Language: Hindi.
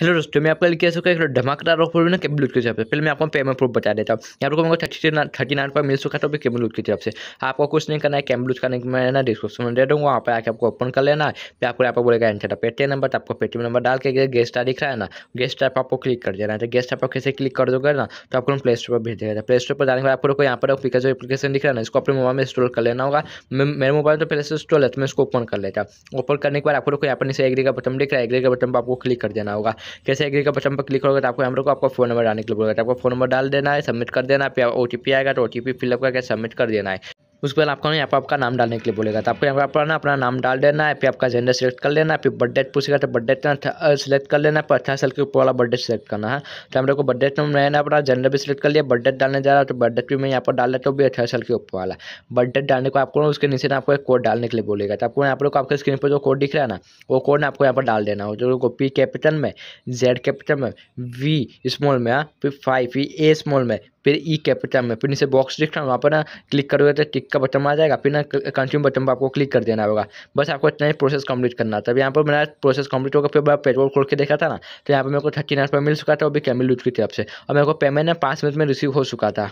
हेलो दोस्तों मैं आपका लिखा सकता एक धमाकेदार ऑफर ना केबल लूट की हिसाब से पहले मैं आपको पेमेंट प्रूफ बता देता हूँ यहाँ पर थर्टी थर्टी नाइन पर मिल चुका था केबल लूट की हिसाब से आपको कुछ नहीं करना है केबल लूट करने मैं ना डिस्क्रिप्शन में दे दूँगा वहाँ पर आके आपको ओपन कर लेना है फिर आपको यहाँ पर बोलेगा एंटर पेटीएम नंबर आपको पेटीएम नंबर डाल के गेस्ट आ दिख रहा है ना गेस्ट स्टार आपको क्लिक कर देना है तो गेस्ट स्टार कैसे क्लिक कर दोगे ना तो आपको प्ले स्टोर पर भेज देगा प्ले स्टोर पर जाने के बाद आपको यहाँ पर पिका जो एप्लीकेशन दिख रहा है ना इसको अपने मोबाइल में इंस्टॉल कर लेना होगा मेरे मोबाइल तो पहले से इंस्टॉल है तो मैं इसको ओपन कर लेता ओपन करने के बाद आपको यहाँ पर नीचे एग्री का बटन दिख रहा है एग्री का बटन पर आपको क्लिक कर देना होगा कैसे एग्री का बटन पर क्लिक करोगे तो आपको यहाँ को आपको फोन नंबर डालने के लिए बोलेगा तो आपको फोन नंबर डाल देना है सबमिट कर देना फिर ओ आएगा तो ओ टी फिलअप करके सबमिट कर देना है उसके बाद आपको यहाँ पर आपका नाम डालने के लिए बोलेगा तो आपको यहाँ पर ना अपना नाम डाल देना है फिर आपका जेंडर सेलेक्ट कर लेना है फिर बर्थडे पूछेगा तो बर्थडे सेलेक्ट कर लेना है फिर अठारह साल के ऊपर वाला बर्थडे सेलेक्ट करना है तो हम लोग को बर्थडे तो मैंने अपना जेंडर भी सिलेक्ट कर लिया बर्थडे डालने जा रहा है तो बर्थडे भी मैं यहाँ पर डाल लेता हूँ भी अठारह साल के ऊपर वाला बर्थडे डालने को आपको उसके नीचे ना आपको एक कोड डालने के लिए बोलेगा तो आपको यहाँ पर आपके स्क्रीन पर जो कोड दिख रहा है ना वो कोड आपको यहाँ पर डाल देना हो जो पी कैपिटल में जेड कैपिटल में वी स्मॉल में हाँ, फिर फाइव ए स्मॉल में फिर ई e कैपिटल में फिर इसे बॉक्स दिख रहा है वहाँ पर ना क्लिक करोगे तो टिक का बटन आ जाएगा फिर ना कंज्यूम बटन पर आपको क्लिक कर देना होगा बस आपको इतना ही प्रोसेस कंप्लीट करना था यहाँ पर मेरा प्रोसेस कंप्लीट होगा फिर मैं पेट्रोल खोल के देखा था ना तो यहाँ पर मेरे को थर्टी नाइन मिल चुका था वो भी कैमिल लूट की तरफ से और मेरे को पेमेंट ना पाँच मिनट में रिसीव हो चुका था